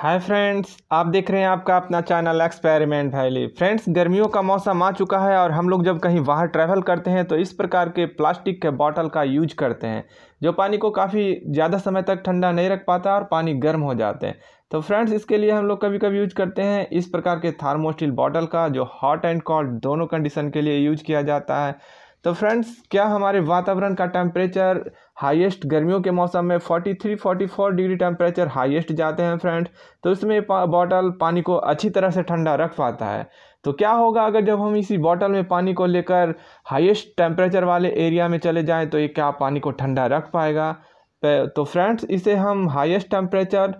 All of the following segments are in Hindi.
हाय फ्रेंड्स आप देख रहे हैं आपका अपना चैनल एक्सपेरिमेंट वैली फ्रेंड्स गर्मियों का मौसम आ चुका है और हम लोग जब कहीं बाहर ट्रैवल करते हैं तो इस प्रकार के प्लास्टिक के बॉटल का यूज करते हैं जो पानी को काफ़ी ज़्यादा समय तक ठंडा नहीं रख पाता और पानी गर्म हो जाते हैं तो फ्रेंड्स इसके लिए हम लोग कभी कभी यूज करते हैं इस प्रकार के थार्मोस्टील बॉटल का जो हॉट एंड कोल्ड दोनों कंडीशन के लिए यूज किया जाता है तो फ्रेंड्स क्या हमारे वातावरण का टेम्परेचर हाईएस्ट गर्मियों के मौसम में 43 44 डिग्री टेम्परेचर हाईएस्ट जाते हैं फ्रेंड तो इसमें बॉटल पानी को अच्छी तरह से ठंडा रख पाता है तो क्या होगा अगर जब हम इसी बॉटल में पानी को लेकर हाईएस्ट टेम्परेचर वाले एरिया में चले जाएँ तो ये क्या पानी को ठंडा रख पाएगा तो फ्रेंड्स तो इसे हम हाइस्ट टेम्परेचर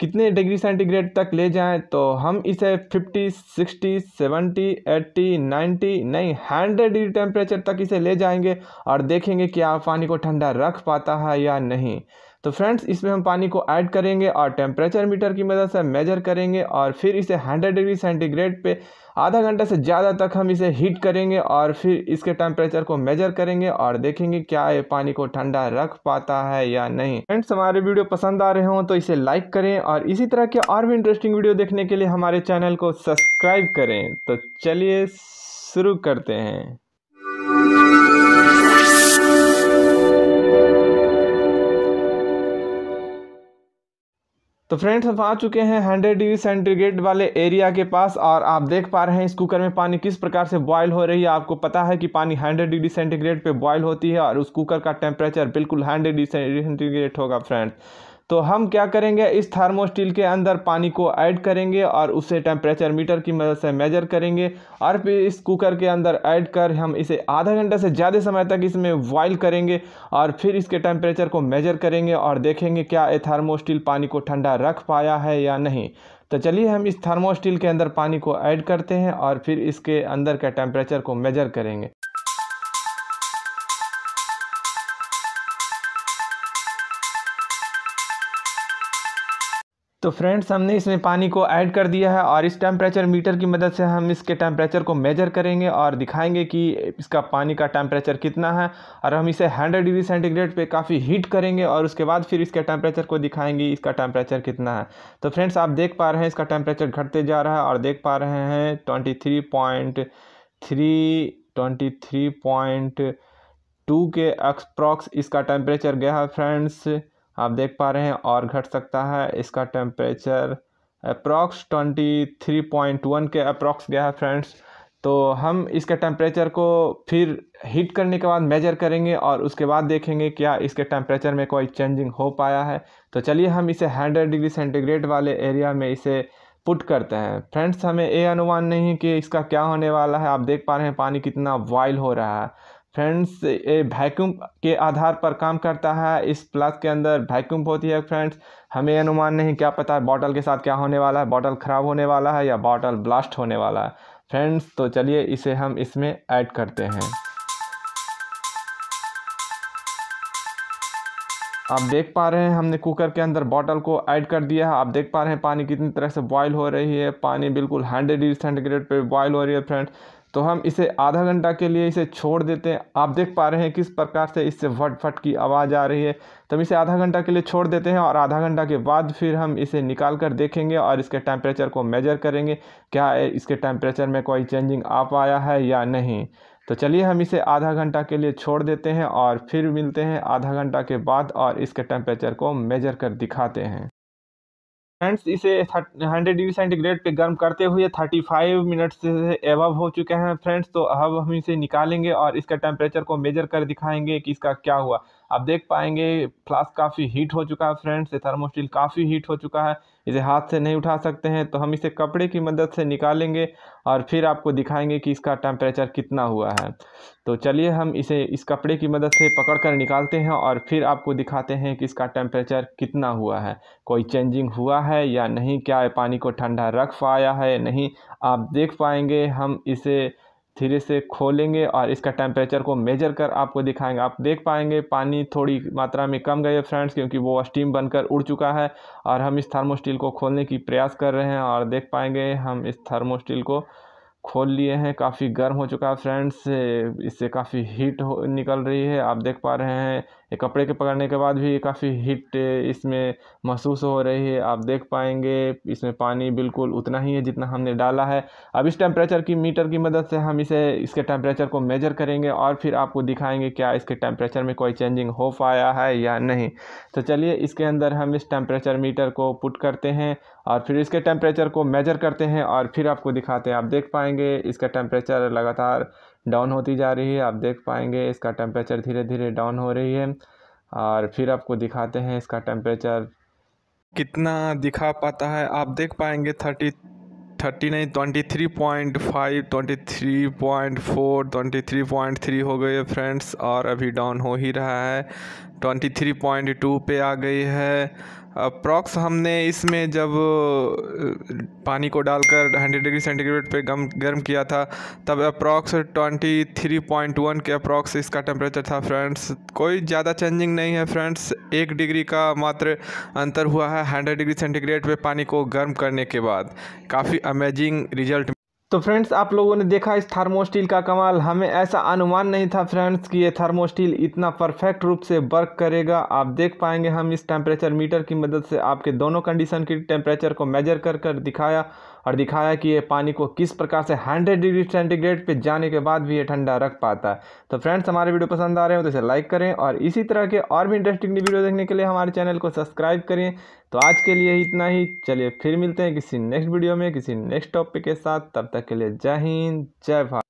कितने डिग्री सेंटीग्रेड तक ले जाएं तो हम इसे 50, 60, 70, 80, 90 नहीं हंड्रेड डिग्री टेम्परेचर तक इसे ले जाएंगे और देखेंगे कि आप पानी को ठंडा रख पाता है या नहीं तो फ्रेंड्स इसमें हम पानी को ऐड करेंगे और टेम्परेचर मीटर की मदद से मेजर करेंगे और फिर इसे 100 डिग्री सेंटीग्रेड पे आधा घंटे से ज़्यादा तक हम इसे हीट करेंगे और फिर इसके टेम्परेचर को मेजर करेंगे और देखेंगे क्या ये पानी को ठंडा रख पाता है या नहीं फ्रेंड्स हमारे वीडियो पसंद आ रहे हों तो इसे लाइक करें और इसी तरह के और भी इंटरेस्टिंग वीडियो देखने के लिए हमारे चैनल को सब्सक्राइब करें तो चलिए शुरू करते हैं तो फ्रेंड्स हम आ चुके हैं हंड्रेड डिग्री सेंटीग्रेड वाले एरिया के पास और आप देख पा रहे हैं इस कुकर में पानी किस प्रकार से बॉयल हो रही है आपको पता है कि पानी हंड्रेड डिग्री सेंटीग्रेड पे बॉयल होती है और उस कुकर का टेम्परेचर बिल्कुल हंड्रेड डिग्री सेंटीग्रेड होगा फ्रेंड्स तो हम क्या करेंगे इस थर्मोस्टील के अंदर पानी को ऐड करेंगे और उसे टेम्परेचर मीटर की मदद से मेजर करेंगे और फिर इस कुकर के अंदर ऐड कर हम इसे आधा घंटे से ज़्यादा समय तक इसमें बॉइल करेंगे और फिर इसके टेम्परेचर को मेजर करेंगे और देखेंगे क्या ये थर्मोस्टील पानी को ठंडा रख पाया है या नहीं तो चलिए हम इस थर्मोस्टील के अंदर पानी को ऐड करते हैं और फिर इसके अंदर के टेम्परेचर को मेजर करेंगे तो फ्रेंड्स हमने इसमें पानी को ऐड कर दिया है और इस टेम्परेचर मीटर की मदद से हम इसके टेम्परेचर को मेजर करेंगे और दिखाएंगे कि इसका पानी का टेम्परेचर कितना है और हम इसे 100 डिग्री सेंटीग्रेड पे काफ़ी हीट करेंगे और उसके बाद फिर इसके टेम्परेचर को दिखाएंगे इसका टेम्परेचर कितना है तो फ्रेंड्स आप देख पा रहे हैं इसका टेम्परेचर घटते जा रहा है और देख पा रहे हैं twenty three point three twenty three point two के अक्सप्रॉक्स इसका टेम्परेचर गया है फ्रेंड्स आप देख पा रहे हैं और घट सकता है इसका temperature approx twenty three point one के अप्रॉक्स गया है फ्रेंड्स तो हम इसके टेम्परेचर को फिर हीट करने के बाद मेजर करेंगे और उसके बाद देखेंगे क्या इसके टेम्परेचर में कोई चेंजिंग हो पाया है तो चलिए हम इसे हंड्रेड डिग्री सेंटीग्रेड वाले एरिया में इसे पुट करते हैं फ्रेंड्स हमें ये अनुमान नहीं कि इसका क्या होने वाला है आप देख पा रहे हैं पानी कितना वाइल हो रहा है फ्रेंड्स ये वैक्यूम के आधार पर काम करता है इस प्लास के अंदर वैक्यूम होती है फ्रेंड्स हमें अनुमान नहीं क्या पता है बॉटल के साथ क्या होने वाला है बॉटल ख़राब होने वाला है या बॉटल ब्लास्ट होने वाला है फ्रेंड्स तो चलिए इसे हम इसमें ऐड करते हैं आप देख पा रहे हैं हमने कुकर के अंदर बॉटल को ऐड कर दिया है आप देख पा रहे हैं पानी कितनी तरह से बॉयल हो रही है पानी बिल्कुल हंड्रेड डिग्री सेंटीग्रेड पर बॉयल हो रही है फ्रेंड्स तो हम इसे आधा घंटा के लिए इसे छोड़ देते हैं आप देख पा रहे हैं किस प्रकार से इससे भट फट की आवाज़ आ रही है तो हम इसे आधा घंटा के लिए छोड़ देते हैं और आधा घंटा के बाद फिर हम इसे निकाल कर देखेंगे और इसके टेम्परेचर को मेजर करेंगे क्या इसके टेम्परेचर में कोई चेंजिंग आ पाया है या नहीं तो चलिए हम इसे आधा घंटा के लिए छोड़ देते हैं और फिर मिलते हैं आधा घंटा के बाद और इसके टेम्परेचर को मेजर कर दिखाते हैं फ्रेंड्स इसे हंड्रेड डिग्री सेंटीग्रेड पे गर्म करते हुए थर्टी फाइव मिनट से एवब हो चुके हैं फ्रेंड्स तो अब हम इसे निकालेंगे और इसका टेम्परेचर को मेजर कर दिखाएंगे कि इसका क्या हुआ आप देख पाएंगे फ्लास्क काफ़ी हीट हो चुका है फ्रेंड्स ये थर्मोस्टील काफ़ी हीट हो चुका है इसे हाथ से नहीं उठा सकते हैं तो हम इसे कपड़े की मदद से निकालेंगे और फिर आपको दिखाएंगे कि इसका टेम्परेचर कितना हुआ है तो चलिए हम इसे इस कपड़े की मदद से पकड़ कर निकालते हैं और फिर आपको दिखाते हैं कि इसका टेम्परेचर कितना हुआ है कोई चेंजिंग हुआ है या नहीं क्या पानी को ठंडा रख पाया है नहीं आप देख पाएंगे हम इसे सिरे से खोलेंगे और इसका टेम्परेचर को मेजर कर आपको दिखाएंगे आप देख पाएंगे पानी थोड़ी मात्रा में कम गए फ्रेंड्स क्योंकि वो स्टीम बनकर उड़ चुका है और हम इस थर्मोस्टील को खोलने की प्रयास कर रहे हैं और देख पाएंगे हम इस थर्मोस्टील को खोल लिए हैं काफ़ी गर्म हो चुका है फ्रेंड्स इससे काफ़ी हीट हो निकल रही है आप देख पा रहे हैं ये कपड़े के पकड़ने के बाद भी काफ़ी हीट इसमें महसूस हो रही है आप देख पाएंगे इसमें पानी बिल्कुल उतना ही है जितना हमने डाला है अब इस टेम्परेचर की मीटर की मदद से हम इसे इसके टेम्परेचर को मेजर करेंगे और फिर आपको दिखाएंगे क्या इसके टेम्परेचर में कोई चेंजिंग हो पाया है या नहीं तो चलिए इसके अंदर हम इस टेम्परेचर मीटर को पुट करते हैं और फिर इसके टेम्परेचर को मेजर करते हैं और फिर आपको दिखाते हैं आप देख पाएंगे इसका टेम्परेचर लगातार डाउन होती जा रही है आप देख पाएंगे इसका टेम्परेचर धीरे धीरे डाउन हो रही है और फिर आपको दिखाते हैं इसका टेम्परेचर कितना दिखा पाता है आप देख पाएंगे थर्टी थर्टी नहीं twenty three point five twenty three point four twenty three point three हो गई है फ्रेंड्स और अभी डाउन हो ही रहा है ट्वेंटी थ्री पॉइंट टू पर आ गई है प्रॉक्स हमने इसमें जब पानी को डालकर 100 डिग्री सेंटीग्रेड पे गम गर्म किया था तब अप्रॉक्स 23.1 के अप्रॉक्स इसका टेम्परेचर था फ्रेंड्स कोई ज़्यादा चेंजिंग नहीं है फ्रेंड्स एक डिग्री का मात्र अंतर हुआ है 100 डिग्री सेंटीग्रेड पे पानी को गर्म करने के बाद काफ़ी अमेजिंग रिजल्ट तो फ्रेंड्स आप लोगों ने देखा इस थर्मोस्टील का कमाल हमें ऐसा अनुमान नहीं था फ्रेंड्स कि ये थर्मोस्टील इतना परफेक्ट रूप से वर्क करेगा आप देख पाएंगे हम इस टेम्परेचर मीटर की मदद से आपके दोनों कंडीशन की टेम्परेचर को मेजर कर कर दिखाया और दिखाया कि ये पानी को किस प्रकार से 100 डिग्री सेंटीग्रेड पे जाने के बाद भी ये ठंडा रख पाता है तो फ्रेंड्स हमारे वीडियो पसंद आ रहे हो तो इसे लाइक करें और इसी तरह के और भी इंटरेस्टिंग वीडियो देखने के लिए हमारे चैनल को सब्सक्राइब करें तो आज के लिए इतना ही चलिए फिर मिलते हैं किसी नेक्स्ट वीडियो में किसी नेक्स्ट टॉपिक के साथ तब तक के लिए जय हिंद जय भारत